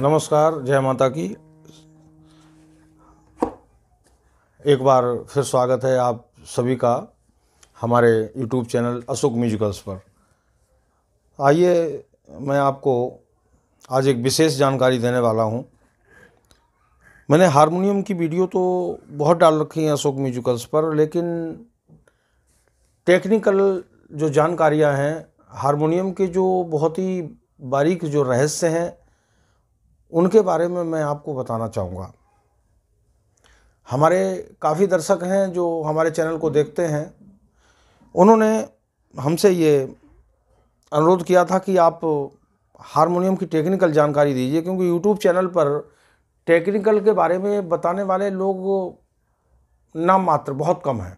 नमस्कार जय माता की एक बार फिर स्वागत है आप सभी का हमारे यूट्यूब चैनल अशोक म्यूजिकल्स पर आइए मैं आपको आज एक विशेष जानकारी देने वाला हूँ मैंने हारमोनियम की वीडियो तो बहुत डाल रखी हैं अशोक म्यूजिकल्स पर लेकिन टेक्निकल जो जानकारियां हैं हारमोनियम के जो बहुत ही बारीक जो रहस्य हैं उनके बारे में मैं आपको बताना चाहूँगा हमारे काफ़ी दर्शक हैं जो हमारे चैनल को देखते हैं उन्होंने हमसे ये अनुरोध किया था कि आप हारमोनियम की टेक्निकल जानकारी दीजिए क्योंकि यूट्यूब चैनल पर टेक्निकल के बारे में बताने वाले लोग नाम मात्र बहुत कम हैं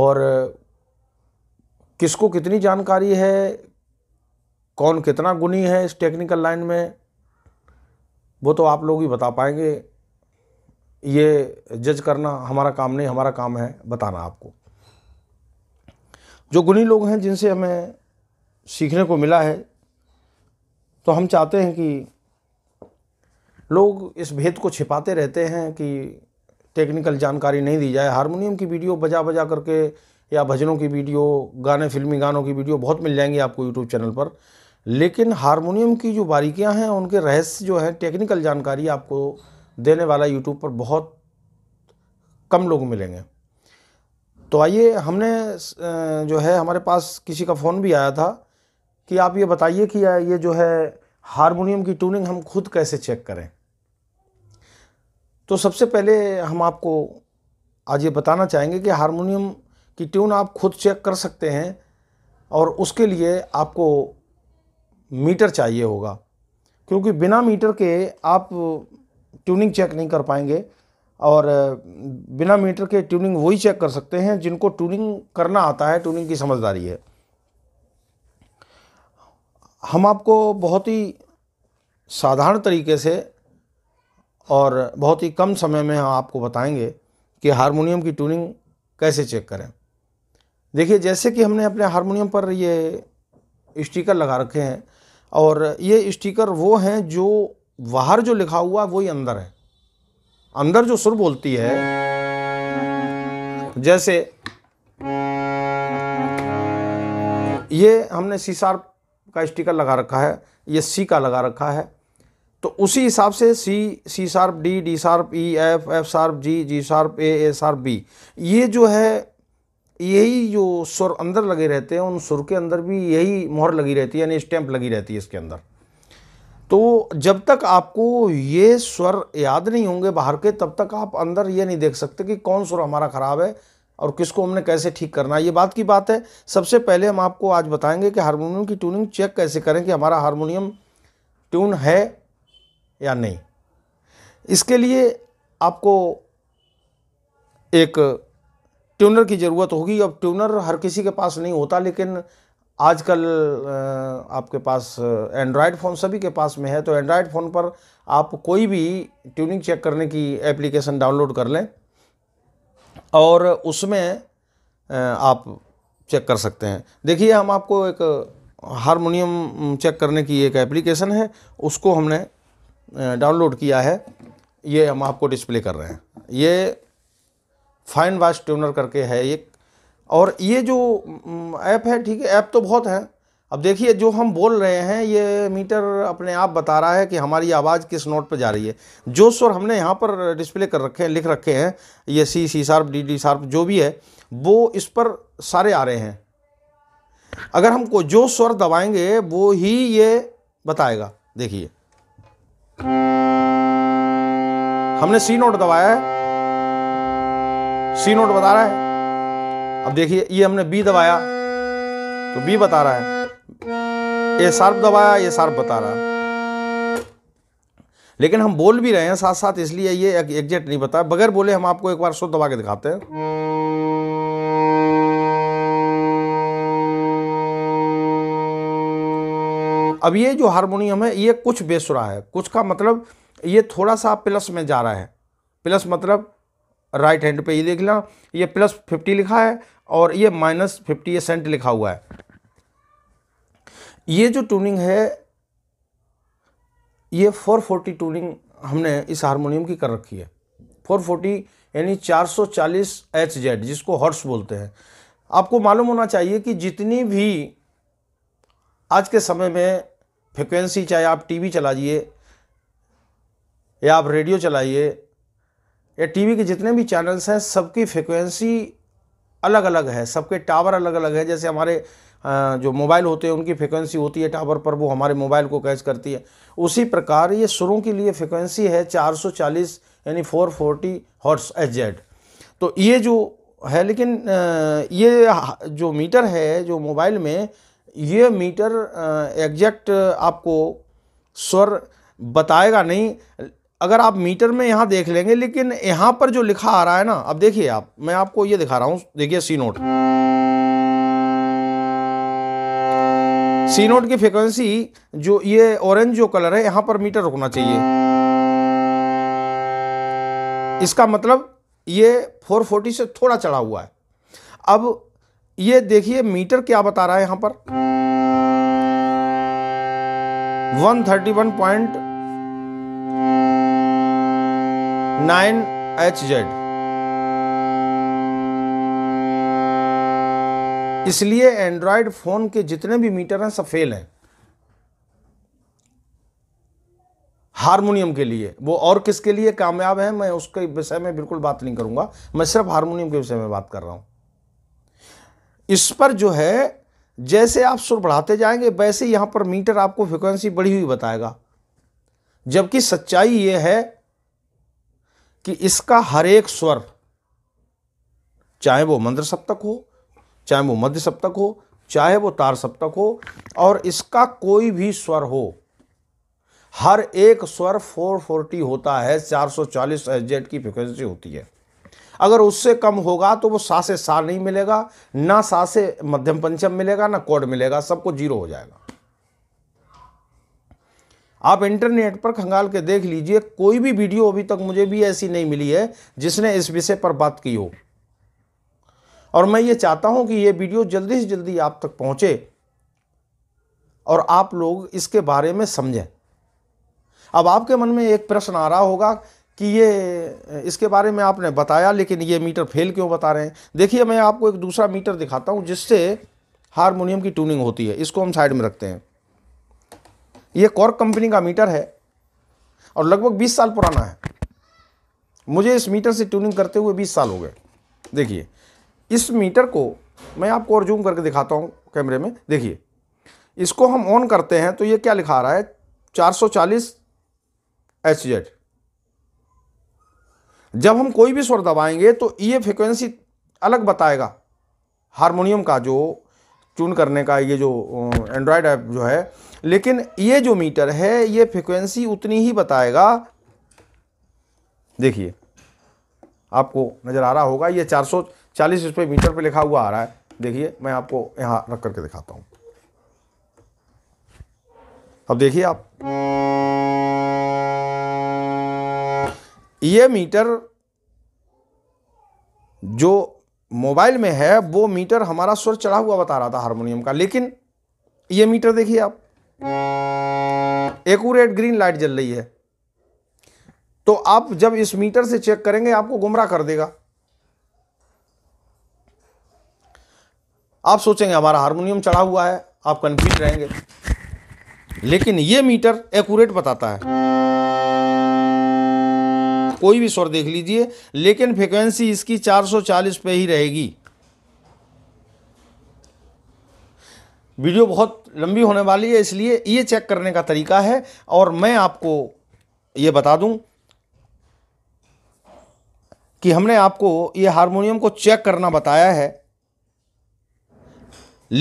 और किसको कितनी जानकारी है कौन कितना गुनी है इस टेक्निकल लाइन में वो तो आप लोग ही बता पाएंगे ये जज करना हमारा काम नहीं हमारा काम है बताना आपको जो गुणी लोग हैं जिनसे हमें सीखने को मिला है तो हम चाहते हैं कि लोग इस भेद को छिपाते रहते हैं कि टेक्निकल जानकारी नहीं दी जाए हारमोनियम की वीडियो बजा बजा करके या भजनों की वीडियो गाने फिल्मी गानों की वीडियो बहुत मिल जाएंगी आपको यूट्यूब चैनल पर लेकिन हारमोनियम की जो बारीकियां हैं उनके रहस्य जो हैं टेक्निकल जानकारी आपको देने वाला यूट्यूब पर बहुत कम लोग मिलेंगे तो आइए हमने जो है हमारे पास किसी का फ़ोन भी आया था कि आप ये बताइए कि ये जो है हारमोनियम की ट्यूनिंग हम खुद कैसे चेक करें तो सबसे पहले हम आपको आज ये बताना चाहेंगे कि हारमोनियम की ट्यून आप खुद चेक कर सकते हैं और उसके लिए आपको मीटर चाहिए होगा क्योंकि बिना मीटर के आप ट्यूनिंग चेक नहीं कर पाएंगे और बिना मीटर के ट्यूनिंग वही चेक कर सकते हैं जिनको ट्यूनिंग करना आता है ट्यूनिंग की समझदारी है हम आपको बहुत ही साधारण तरीके से और बहुत ही कम समय में हम आपको बताएंगे कि हारमोनियम की ट्यूनिंग कैसे चेक करें देखिए जैसे कि हमने अपने हारमोनियम पर ये स्टिकर लगा रखे हैं और ये स्टिकर वो हैं जो बाहर जो लिखा हुआ वही अंदर है अंदर जो सुर बोलती है जैसे ये हमने सी शार्प का स्टिकर लगा रखा है ये सी का लगा रखा है तो उसी हिसाब से C C sharp D D sharp E F F sharp G G sharp A A sharp B ये जो है यही जो सुर अंदर लगे रहते हैं उन सुर के अंदर भी यही मोहर लगी रहती है यानी स्टैंप लगी रहती है इसके अंदर तो जब तक आपको ये स्वर याद नहीं होंगे बाहर के तब तक आप अंदर ये नहीं देख सकते कि कौन सुर हमारा ख़राब है और किसको हमने कैसे ठीक करना है ये बात की बात है सबसे पहले हम आपको आज बताएंगे कि हारमोनियम की ट्यूनिंग चेक कैसे करें कि हमारा हारमोनियम ट्यून है या नहीं इसके लिए आपको एक ट्यूनर की ज़रूरत होगी अब ट्यूनर हर किसी के पास नहीं होता लेकिन आजकल आपके पास एंड्रॉयड फ़ोन सभी के पास में है तो एंड्रॉयड फ़ोन पर आप कोई भी ट्यूनिंग चेक करने की एप्लीकेशन डाउनलोड कर लें और उसमें आप चेक कर सकते हैं देखिए हम आपको एक हारमोनियम चेक करने की एक एप्लीकेशन है उसको हमने डाउनलोड किया है ये हम आपको डिस्प्ले कर रहे हैं ये फाइन वाश ट्यूनर करके है एक और ये जो ऐप है ठीक है ऐप तो बहुत है अब देखिए जो हम बोल रहे हैं ये मीटर अपने आप बता रहा है कि हमारी आवाज़ किस नोट पर जा रही है जो स्वर हमने यहाँ पर डिस्प्ले कर रखे हैं लिख रखे हैं ये C C sharp D D sharp जो भी है वो इस पर सारे आ रहे हैं अगर हम को जो स्वर दबाएंगे वो ही ये बताएगा देखिए हमने सी नोट दबाया है सी नोट बता रहा है अब देखिए ये हमने बी दबाया तो बी बता रहा है ए सार्प दबाया ये सार्प बता रहा है लेकिन हम बोल भी रहे हैं साथ साथ इसलिए ये एग्जैक्ट नहीं बता बगैर बोले हम आपको एक बार शुद्ध दबा के दिखाते हैं अब ये जो हारमोनियम है ये कुछ बेसुरा है कुछ का मतलब ये थोड़ा सा प्लस में जा रहा है प्लस मतलब राइट हैंड पे ये देख लेना ये प्लस फिफ्टी लिखा है और ये माइनस फिफ्टी सेंट लिखा हुआ है ये जो ट्यूनिंग है ये फोर फोर्टी ट्यूनिंग हमने इस हारमोनियम की कर रखी है फोर फोर्टी यानी चार सौ चालीस एच जेड जिसको हॉर्स बोलते हैं आपको मालूम होना चाहिए कि जितनी भी आज के समय में फ्रिक्वेंसी चाहे आप टीवी चलाइए या आप रेडियो चलाइए या टीवी के जितने भी चैनल्स हैं सबकी फ्रिक्वेंसी अलग अलग है सबके टावर अलग अलग है जैसे हमारे जो मोबाइल होते हैं उनकी फ्रिक्वेंसी होती है टावर पर वो हमारे मोबाइल को कैच करती है उसी प्रकार ये सुरों के लिए फ्रिक्वेंसी है 440 यानी 440 फोर्टी हॉर्स एच जेड तो ये जो है लेकिन ये जो मीटर है जो मोबाइल में ये मीटर एग्जैक्ट आपको स्वर बताएगा नहीं अगर आप मीटर में यहाँ देख लेंगे लेकिन यहाँ पर जो लिखा आ रहा है ना अब देखिए आप मैं आपको ये दिखा रहा हूँ देखिए सी नोट सी नोट की फ्रिक्वेंसी जो ये ऑरेंज जो कलर है यहाँ पर मीटर रुकना चाहिए इसका मतलब ये 440 से थोड़ा चढ़ा हुआ है अब ये देखिए मीटर क्या बता रहा है यहां पर 131.9 पॉइंट नाइन एच जेड इसलिए एंड्रॉयड फ़ोन के जितने भी मीटर हैं सब फेल हैं हारमोनियम के लिए वो और किसके लिए कामयाब है मैं उसके विषय में बिल्कुल बात नहीं करूंगा मैं सिर्फ हारमोनियम के विषय में बात कर रहा हूं इस पर जो है जैसे आप सुर बढ़ाते जाएंगे वैसे यहां पर मीटर आपको फ्रिक्वेंसी बढ़ी हुई बताएगा जबकि सच्चाई यह है कि इसका हर एक स्वर चाहे वो मंद्र सप्तक हो चाहे वो मध्य सप्तक हो चाहे वो तार सप्तक हो और इसका कोई भी स्वर हो हर एक स्वर 440 होता है 440 सौ चालीस की फ्रिक्वेंसी होती है अगर उससे कम होगा तो वो सा से सा नहीं मिलेगा ना सा से मध्यम पंचम मिलेगा ना कोड मिलेगा सबको जीरो हो जाएगा आप इंटरनेट पर खंगाल के देख लीजिए कोई भी वीडियो अभी तक मुझे भी ऐसी नहीं मिली है जिसने इस विषय पर बात की हो और मैं ये चाहता हूं कि ये वीडियो जल्दी से जल्दी आप तक पहुंचे और आप लोग इसके बारे में समझें अब आपके मन में एक प्रश्न आ रहा होगा कि ये इसके बारे में आपने बताया लेकिन ये मीटर फेल क्यों बता रहे हैं देखिए मैं आपको एक दूसरा मीटर दिखाता हूँ जिससे हारमोनियम की ट्यूनिंग होती है इसको हम साइड में रखते हैं ये कॉर्क कंपनी का मीटर है और लगभग 20 साल पुराना है मुझे इस मीटर से ट्यूनिंग करते हुए 20 साल हो गए देखिए इस मीटर को मैं आपको और जूम करके दिखाता हूँ कैमरे में देखिए इसको हम ऑन करते हैं तो ये क्या लिखा रहा है 440 एच जेड जब हम कोई भी स्वर दबाएंगे तो ये फ्रिक्वेंसी अलग बताएगा हारमोनियम का जो ट्यून करने का ये जो एंड्रॉयड ऐप जो है लेकिन ये जो मीटर है ये फ्रिक्वेंसी उतनी ही बताएगा देखिए आपको नज़र आ रहा होगा ये 440 चालीस रुपये मीटर पे लिखा हुआ आ रहा है देखिए मैं आपको यहाँ रख करके दिखाता हूँ अब देखिए आप ये मीटर जो मोबाइल में है वो मीटर हमारा स्वर चढ़ा हुआ बता रहा था हारमोनियम का लेकिन ये मीटर देखिए आप एकूरेट ग्रीन लाइट जल रही है तो आप जब इस मीटर से चेक करेंगे आपको गुमराह कर देगा आप सोचेंगे हमारा हारमोनियम चढ़ा हुआ है आप कंफ्यूज रहेंगे लेकिन ये मीटर एकूरेट बताता है कोई भी स्वर देख लीजिए लेकिन फ्रिक्वेंसी इसकी 440 पे ही रहेगी वीडियो बहुत लंबी होने वाली है इसलिए ये चेक करने का तरीका है और मैं आपको ये बता दूं कि हमने आपको ये हारमोनियम को चेक करना बताया है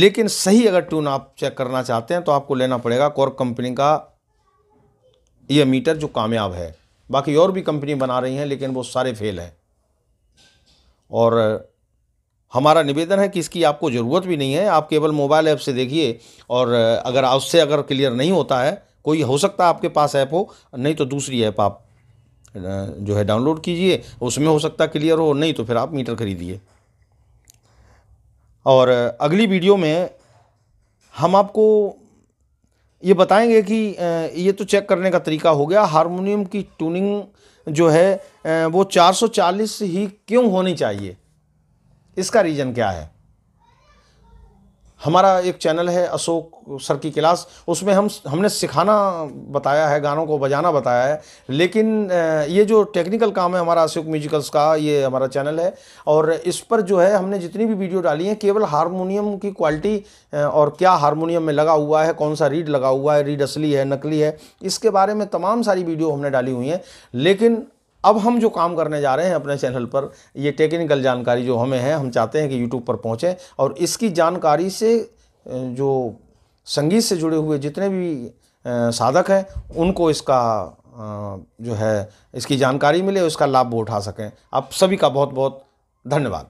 लेकिन सही अगर ट्यून आप चेक करना चाहते हैं तो आपको लेना पड़ेगा कॉर्क कंपनी का यह मीटर जो कामयाब है बाकी और भी कंपनी बना रही हैं लेकिन वो सारे फेल हैं और हमारा निवेदन है कि इसकी आपको ज़रूरत भी नहीं है आप केवल मोबाइल ऐप से देखिए और अगर उससे अगर क्लियर नहीं होता है कोई हो सकता आपके पास ऐप हो नहीं तो दूसरी ऐप आप जो है डाउनलोड कीजिए उसमें हो सकता क्लियर हो नहीं तो फिर आप मीटर खरीदिए और अगली वीडियो में हम आपको ये बताएंगे कि ये तो चेक करने का तरीका हो गया हारमोनियम की ट्यूनिंग जो है वो 440 ही क्यों होनी चाहिए इसका रीज़न क्या है हमारा एक चैनल है अशोक सर की क्लास उसमें हम हमने सिखाना बताया है गानों को बजाना बताया है लेकिन ये जो टेक्निकल काम है हमारा अशोक म्यूजिकल्स का ये हमारा चैनल है और इस पर जो है हमने जितनी भी वीडियो डाली है केवल हारमोनियम की क्वालिटी और क्या हारमोनियम में लगा हुआ है कौन सा रीड लगा हुआ है रीड असली है नकली है इसके बारे में तमाम सारी वीडियो हमने डाली हुई हैं लेकिन अब हम जो काम करने जा रहे हैं अपने चैनल पर ये टेक्निकल जानकारी जो हमें है हम चाहते हैं कि यूट्यूब पर पहुँचें और इसकी जानकारी से जो संगीत से जुड़े हुए जितने भी साधक हैं उनको इसका जो है इसकी जानकारी मिले उसका इसका लाभ वो उठा सकें आप सभी का बहुत बहुत धन्यवाद